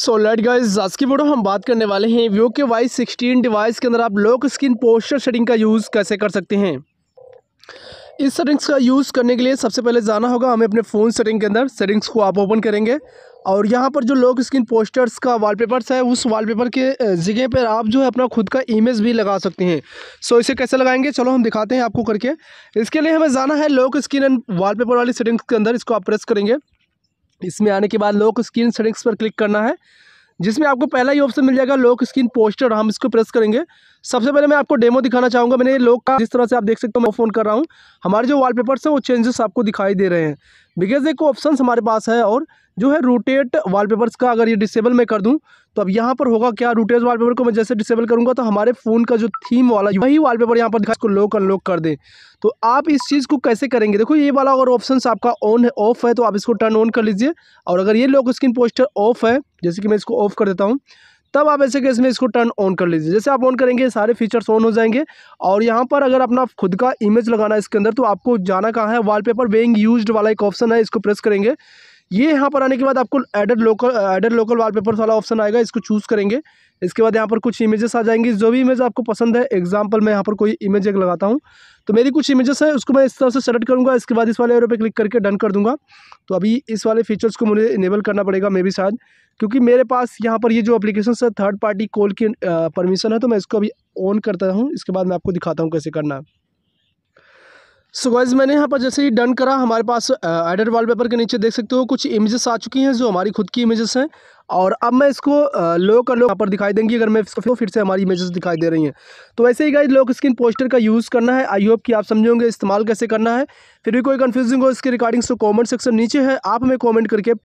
so let guys आज की video हम बात करने वाले हैं व्यू के वाई सिक्सटीन डिवाइस के अंदर आप लोक स्किन पोस्टर शेडिंग का यूज़ कैसे कर सकते हैं इस सेटिंग्स का यूज़ करने के लिए सबसे पहले जाना होगा हमें अपने फ़ोन सेटिंग के अंदर सेटिंग्स को आप ओपन करेंगे और यहाँ पर जो लोक स्किन पोस्टर्स का वॉलपेपर्स है उस वॉलपेपर के जगह पर आप जो है अपना खुद का इमेज भी लगा सकते हैं सो इसे कैसे लगाएंगे चलो हम दिखाते हैं आपको करके इसके लिए हमें जाना है लोक स्किन एंड वॉलपेपर वाली सेटिंग्स के अंदर इसको आप प्रेस करेंगे इसमें आने के बाद लोगों को स्क्रीन सेटिंग्स पर क्लिक करना है जिसमें आपको पहला ही ऑप्शन मिल जाएगा लॉक स्क्रीन पोस्टर हम इसको प्रेस करेंगे सबसे पहले मैं आपको डेमो दिखाना चाहूँगा मैंने लॉक का जिस तरह से आप देख सकते हो मैं फ़ोन कर रहा हूँ हमारे जो वॉलपेपर्स हैं वो चेंजेस आपको दिखाई दे रहे हैं बिकॉज एक ऑप्शन हमारे पास है और जो है रोटेट वॉलपेपर्स का अगर ये डिसेबल मैं कर दूँ तो अब यहाँ पर होगा क्या रोटेट वॉलपेपर को मैं जैसे डिसेबल करूँगा तो हमारे फ़ोन का जो थीम वाला वही वॉलपेपर यहाँ पर दिखा इसको लॉक अनलॉक कर दें तो आप इस चीज़ को कैसे करेंगे देखो ये वाला अगर ऑप्शन आपका ऑन है ऑफ है तो आप इसको टर्न ऑन कर लीजिए और अगर ये लॉक स्क्रीन पोस्टर ऑफ है जैसे कि मैं इसको ऑफ़ कर देता हूँ तब आप ऐसे केस में इसको टर्न ऑन कर लीजिए जैसे आप ऑन करेंगे सारे फीचर्स ऑन हो जाएंगे और यहाँ पर अगर अपना खुद का इमेज लगाना है इसके अंदर तो आपको जाना कहाँ है वॉलपेपर पेपर बेइंग यूज्ड वाला एक ऑप्शन है इसको प्रेस करेंगे ये यहाँ पर आने के बाद आपको added local added local wallpapers वाला ऑप्शन आएगा इसको चूज़ करेंगे इसके बाद यहाँ पर कुछ इमेजेस आ जाएंगी जो भी इमेज आपको पसंद है एग्जाम्पल मैं यहाँ पर कोई इमेज एक लगाता हूँ तो मेरी कुछ इमेजेस है उसको मैं इस तरह से सेलेक्ट करूँगा इसके बाद इस वाले एरो पे क्लिक करके डन कर दूँगा तो अभी इस वाले फीचर्स को मुझे इनेबल करना पड़ेगा मे भी शायद क्योंकि मेरे पास यहाँ पर ये जो अपलीकेशन है थर्ड पार्टी कॉल की परमिशन है तो मैं इसको अभी ऑन करता हूँ इसके बाद मैं आपको दिखाता हूँ कैसे करना है सो so गाइज़ मैंने यहाँ पर जैसे ही डन करा हमारे पास एडेड वॉलपेपर के नीचे देख सकते हो कुछ इमेजेस आ चुकी हैं जो हमारी खुद की इमेजेस हैं और अब मैं इसको लो कर लो यहाँ पर दिखाई देंगी अगर मैं इसको फिर से हमारी इमेजेस दिखाई दे रही हैं तो वैसे ही गाइज लोक स्क्रीन पोस्टर का यूज़ करना है आई होप कि आप समझोगे इस्तेमाल कैसे करना है फिर भी कोई कन्फ्यूजिंग हो इसके रिकॉर्डिंग्स तो कॉमेंट सेक्शन नीचे है आप हमें कॉमेंट करके